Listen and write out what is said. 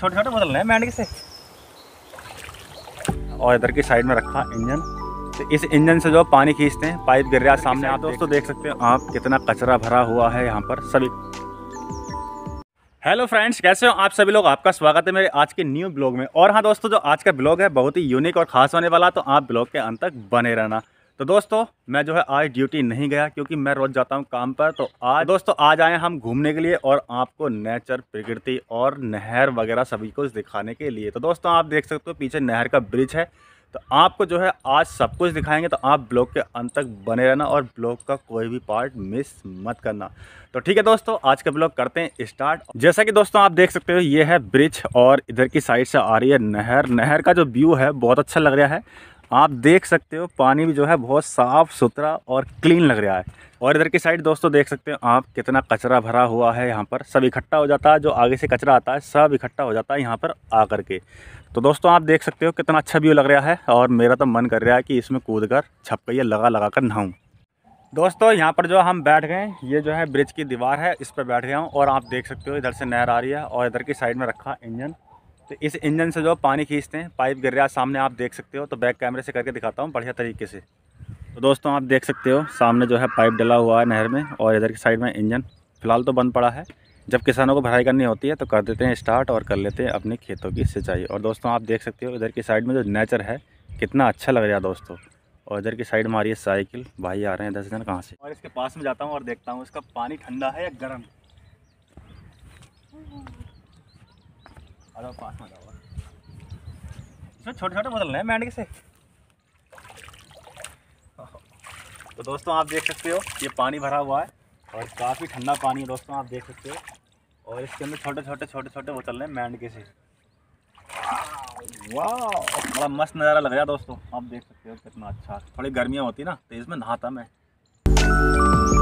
छोटे छोटे बदलने हैं मैंड से और इधर की साइड में रखा इंजन तो इस इंजन से जो पानी खींचते हैं पाइप गिर रहा सामने आप दोस्तों देख सकते हो आप कितना कचरा भरा हुआ है यहाँ पर सभी हेलो फ्रेंड्स कैसे हो आप सभी लोग आपका स्वागत है मेरे आज के न्यू ब्लॉग में और हाँ दोस्तों जो आज का ब्लॉग है बहुत ही यूनिक और खास होने वाला तो आप ब्लॉग के अंत तक बने रहना तो दोस्तों मैं जो है आज ड्यूटी नहीं गया क्योंकि मैं रोज़ जाता हूँ काम पर तो आज दोस्तों आज आए हम घूमने के लिए और आपको नेचर प्रकृति और नहर वगैरह सभी कुछ दिखाने के लिए तो दोस्तों आप देख सकते हो पीछे नहर का ब्रिज है तो आपको जो है आज सब कुछ दिखाएंगे तो आप ब्लॉग के अंत तक बने रहना और ब्लॉग का कोई भी पार्ट मिस मत करना तो ठीक है दोस्तों आज का ब्लॉग करते हैं स्टार्ट जैसा कि दोस्तों आप देख सकते हो ये है ब्रिज और इधर की साइड से आ रही है नहर नहर का जो व्यू है बहुत अच्छा लग रहा है आप देख सकते हो पानी भी जो है बहुत साफ़ सुथरा और क्लीन लग रहा है और इधर की साइड दोस्तों देख सकते हो आप कितना कचरा भरा हुआ है यहाँ पर सब इकट्ठा हो जाता है जो आगे से कचरा आता है सब इकट्ठा हो जाता है यहाँ पर आ के तो दोस्तों आप देख सकते हो कितना अच्छा व्यू लग रहा है और मेरा तो मन कर रहा है कि इसमें कूद कर छपकैया लगा लगा कर नहाऊँ दोस्तों यहाँ पर जो हम बैठ गए ये जो है ब्रिज की दीवार है इस पर बैठ गया हूँ और आप देख सकते हो इधर से नहर आ रही है और इधर की साइड में रखा इंजन तो इस इंजन से जो पानी खींचते हैं पाइप गिर रहा है सामने आप देख सकते हो तो बैक कैमरे से करके दिखाता हूँ बढ़िया तरीके से तो दोस्तों आप देख सकते हो सामने जो है पाइप डला हुआ है नहर में और इधर की साइड में इंजन फ़िलहाल तो बंद पड़ा है जब किसानों को भराई करनी होती है तो कर देते हैं स्टार्ट और कर लेते हैं अपने खेतों की सिंचाई और दोस्तों आप देख सकते हो इधर की साइड में जो नेचर है कितना अच्छा लग रहा है दोस्तों और इधर की साइड में आ साइकिल भाई आ रहे हैं दस जन कहाँ से और इसके पास में जाता हूँ और देखता हूँ इसका पानी ठंडा है या गर्म जाओ पास में जाओ इसमें छोटे छोटे बदलने हैं मैंड से तो दोस्तों आप देख सकते हो ये पानी भरा हुआ है और काफ़ी ठंडा पानी है दोस्तों आप देख सकते हो और इसके अंदर छोटे छोटे छोटे छोटे बोतल हैं के से वाह बड़ा मस्त नज़ारा लग रहा है दोस्तों आप देख सकते हो कितना अच्छा थोड़ी गर्मियाँ होती ना तो इसमें नहाता मैं